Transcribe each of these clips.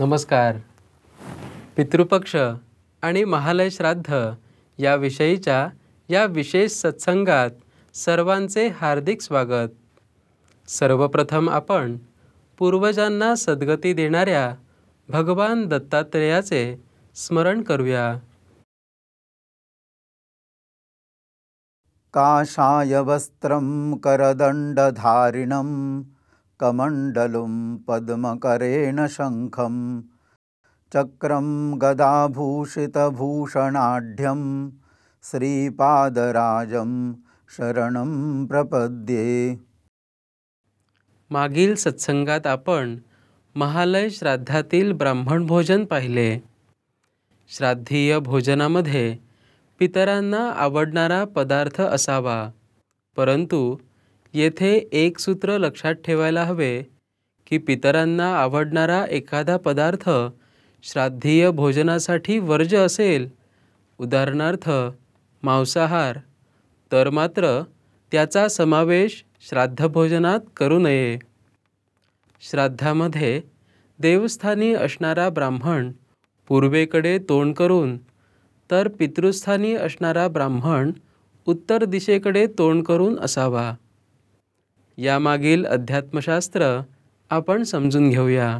नमस्कार पितृपक्ष आणि महालय श्राद्ध याविषयीच्या या विशेष सत्संगात सर्वांचे हार्दिक स्वागत सर्वप्रथम आपण पूर्वजांना सद्गती देणाऱ्या भगवान दत्तात्रेयाचे स्मरण करूया काशाय वस्त्रं कमण्डलुं पद्मकरेण शङ्खं चक्रं गदाभूषितभूषणाढ्यं श्रीपादराजं शरणं प्रपद्ये मागील सत्संगात आपण महालय श्राद्धातील ब्राह्मण भोजन पाहिले श्राद्धीय भोजनामध्ये पितरांना आवडणारा पदार्थ असावा परंतु येथे एक सूत्र लक्षात ठेवायला हवे की पितरांना आवडणारा एखादा पदार्थ श्राद्धीय भोजनासाठी वर्ज असेल उदाहरणार्थ मांसाहार तर मात्र त्याचा समावेश श्राद्ध भोजनात करू नये श्राद्धामध्ये देवस्थानी असणारा ब्राह्मण पूर्वेकडे तोंड करून तर पितृस्थानी असणारा ब्राह्मण उत्तर दिशेकडे तोंड करून असावा यामागील अध्यात्मशास्त्र आपण समजून घेऊया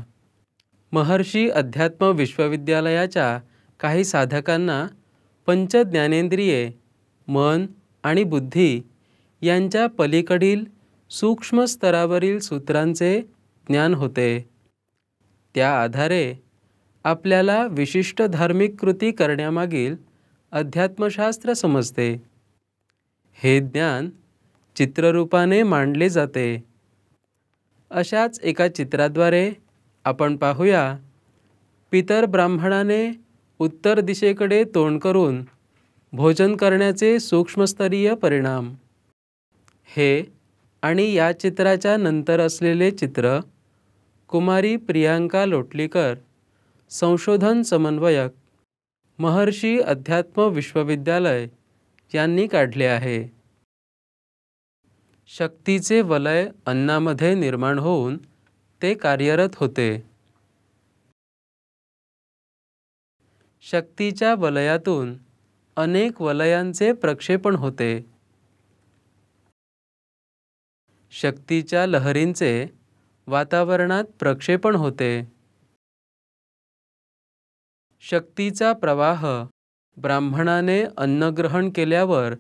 महर्षी अध्यात्म विश्वविद्यालयाच्या काही साधकांना पंचज्ञानेंद्रिये मन आणि बुद्धी यांच्या पलीकडील सूक्ष्म स्तरावरील सूत्रांचे ज्ञान होते त्या आधारे आपल्याला विशिष्ट धार्मिक कृती करण्यामागील अध्यात्मशास्त्र समजते हे ज्ञान चित्ररूपाने मांडले जाते अशाच एका चित्राद्वारे आपण पाहूया पितर ब्राह्मणाने उत्तर दिशेकडे तोंड करून भोजन करण्याचे सूक्ष्मस्तरीय परिणाम हे आणि या चित्राच्या नंतर असलेले चित्र कुमारी प्रियांका लोटलीकर संशोधन समन्वयक महर्षी अध्यात्म विश्वविद्यालय यांनी काढले आहे शक्तीचे वलय अन्नामध्ये निर्माण होऊन ते कार्यरत होते शक्तीच्या वलयातून अनेक वलयांचे प्रक्षेपण होते शक्तीच्या लहरींचे वातावरणात प्रक्षेपण होते शक्तीचा प्रवाह ब्राह्मणाने अन्नग्रहण केल्यावर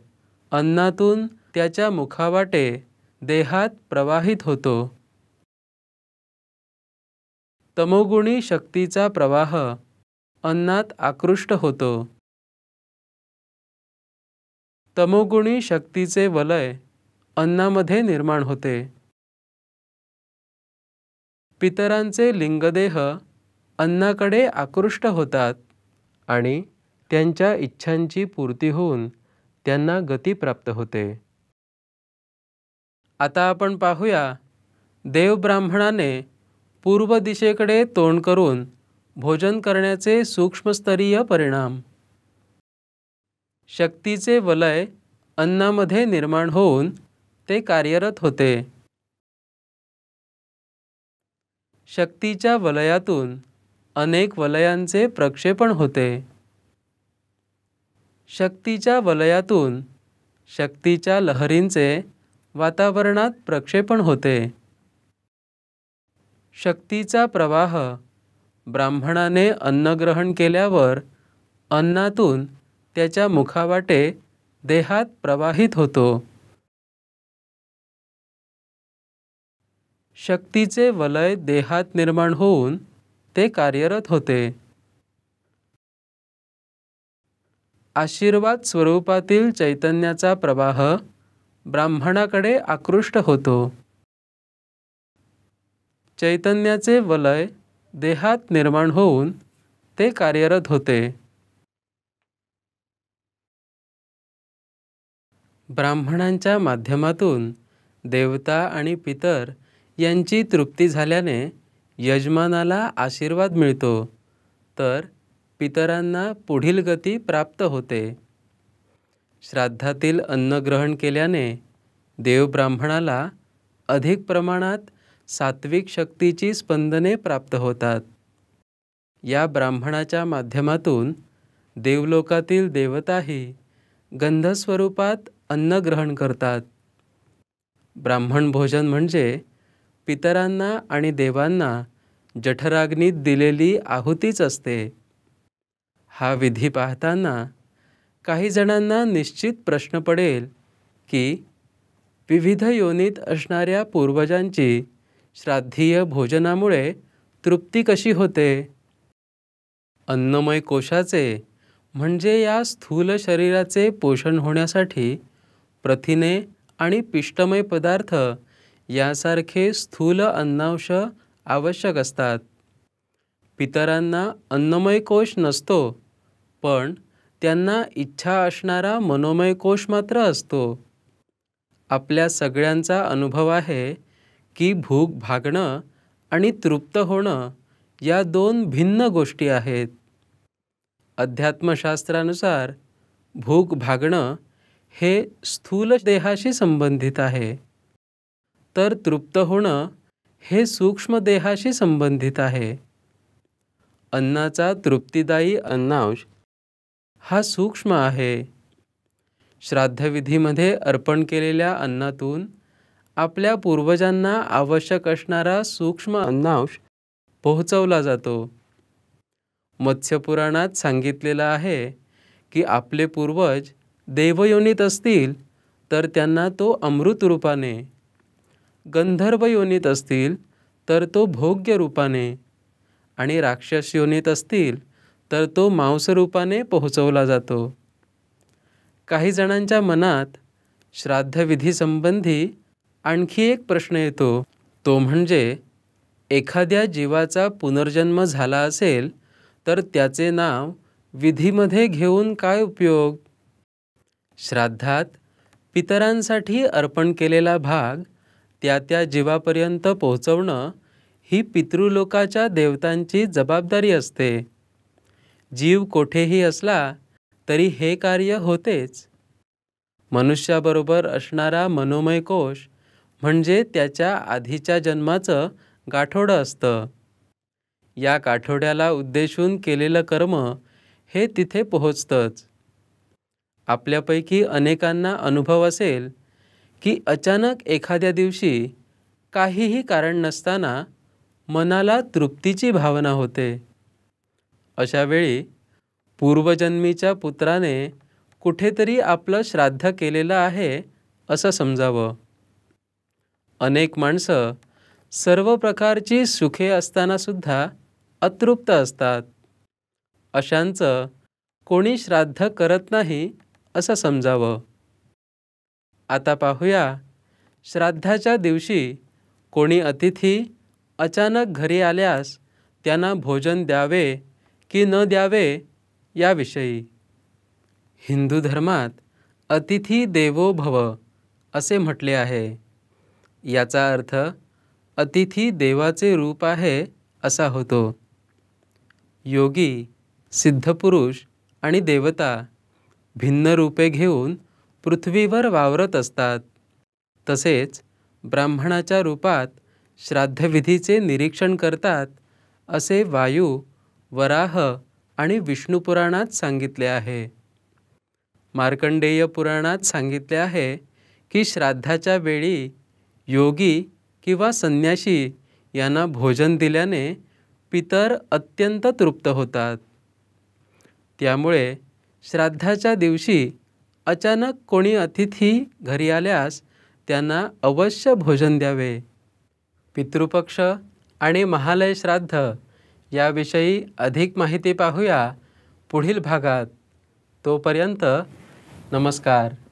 अन्नातून त्याच्या मुखावाटे देहात प्रवाहित होतो तमोगुणी शक्तीचा प्रवाह अन्नात आकृष्ट होतो तमोगुणी शक्तीचे वलय अन्नामध्ये निर्माण होते पितरांचे लिंगदेह अन्नाकडे आकृष्ट होतात आणि त्यांच्या इच्छांची पूर्ती होऊन त्यांना गती प्राप्त होते आता आपण पाहूया देव ब्राह्मणाने पूर्व दिशेकडे तोंड करून भोजन करण्याचे सूक्ष्मस्तरीय परिणाम शक्तीचे वलय अन्नामध्ये निर्माण होऊन ते कार्यरत होते शक्तीच्या वलयातून अनेक वलयांचे प्रक्षेपण होते शक्तीच्या वलयातून शक्तीच्या लहरींचे वातावरणात प्रक्षेपण होते शक्तीचा प्रवाह ब्राह्मणाने अन्नग्रहण केल्यावर अन्नातून त्याच्या मुखावाटे देहात प्रवाहित होतो शक्तीचे वलय देहात निर्माण होऊन ते कार्यरत होते आशीर्वाद स्वरूपातील चैतन्याचा प्रवाह ब्राह्मणाकडे आकृष्ट होतो चैतन्याचे वलय देहात निर्माण होऊन ते कार्यरत होते ब्राह्मणांच्या माध्यमातून देवता आणि पितर यांची तृप्ती झाल्याने यजमानाला आशीर्वाद मिळतो तर पितरांना पुढील गती प्राप्त होते श्राद्धातील अन्नग्रहण केल्याने देवब्राह्मणाला अधिक प्रमाणात सात्विक शक्तीची स्पंदने प्राप्त होतात या ब्राह्मणाच्या माध्यमातून देवलोकातील देवताही गंधस्वरूपात अन्न ग्रहण करतात ब्राह्मण भोजन म्हणजे पितरांना आणि देवांना जठराग्नीत दिलेली आहुतीच असते हा विधी पाहताना काही जणांना निश्चित प्रश्न पडेल की विविध योनीत असणाऱ्या पूर्वजांची श्राद्धीय भोजनामुळे तृप्ती कशी होते अन्नमय कोशाचे म्हणजे या स्थूल शरीराचे पोषण होण्यासाठी प्रथिने आणि पिष्टमय पदार्थ यासारखे स्थूल अन्नांश आवश्यक असतात पितरांना अन्नमय कोश नसतो पण त्यांना इच्छा असणारा मनोमय कोश मात्र असतो आपल्या सगळ्यांचा अनुभव आहे की भूक भागणं आणि तृप्त होणं या दोन भिन्न गोष्टी आहेत अध्यात्मशास्त्रानुसार भूक भागणं हे स्थूल देहाशी संबंधित आहे तर तृप्त होणं हे सूक्ष्म देहाशी संबंधित आहे अन्नाचा तृप्तिदायी अन्नांश हा सूक्ष्म आहे श्राद्धविधीमध्ये अर्पण केलेल्या अन्नातून आपल्या पूर्वजांना आवश्यक असणारा सूक्ष्म अन्नांश पोहोचवला जातो मत्स्यपुराणात सांगितलेलं आहे की आपले पूर्वज देवयोनीत असतील तर त्यांना तो अमृत रूपाने गंधर्व योनीत असतील तर तो भोग्य रूपाने आणि राक्षस योनीत असतील तर तो मांसरूपाने पोहोचवला जातो काही जणांच्या मनात श्राद्धविधीसंबंधी आणखी एक प्रश्न येतो तो म्हणजे एखाद्या जीवाचा पुनर्जन्म झाला असेल तर त्याचे नाव विधीमध्ये घेऊन काय उपयोग श्राद्धात पितरांसाठी अर्पण केलेला भाग त्या त्या जीवापर्यंत पोहोचवणं ही पितृलोकाच्या देवतांची जबाबदारी असते जीव कोठेही असला तरी हे कार्य होतेच मनुष्याबरोबर असणारा मनोमय कोश म्हणजे त्याच्या आधीच्या जन्माचं गाठोडं असतं या गाठोड्याला उद्देशून केलेलं कर्म हे तिथे पोहोचतंच आपल्यापैकी अनेकांना अनुभव असेल की अचानक एखाद्या दिवशी काहीही कारण नसताना मनाला तृप्तीची भावना होते अशावेळी पूर्वजन्मीच्या पुत्राने कुठेतरी आपलं श्राद्ध केलेलं आहे असं समजावं अनेक माणसं सर्व प्रकारची सुखे असतानासुद्धा अतृप्त असतात अशांचं कोणी श्राद्ध करत नाही असं समजावं आता पाहूया श्राद्धाच्या दिवशी कोणी अतिथी अचानक घरी आल्यास त्यांना भोजन द्यावे की न द्यावे याविषयी हिंदू धर्मात अतिथी देवो भव असे म्हटले आहे याचा अर्थ अतिथी देवाचे रूप आहे असा होतो योगी सिद्धपुरुष आणि देवता भिन्न रूपे घेऊन पृथ्वीवर वावरत असतात तसेच ब्राह्मणाच्या रूपात श्राद्धविधीचे निरीक्षण करतात असे वायू वराह आणि विष्णुपुराणात सांगितले आहे मार्कंडेय पुराणात सांगितले आहे की श्राद्धाच्या वेळी योगी किंवा संन्याशी यांना भोजन दिल्याने पितर अत्यंत तृप्त होतात त्यामुळे श्राद्धाच्या दिवशी अचानक कोणी अतिथी घरी आल्यास त्यांना अवश्य भोजन द्यावे पितृपक्ष आणि महालय श्राद्ध याविषयी अधिक माहिती पाहूया पुढील भागात तोपर्यंत नमस्कार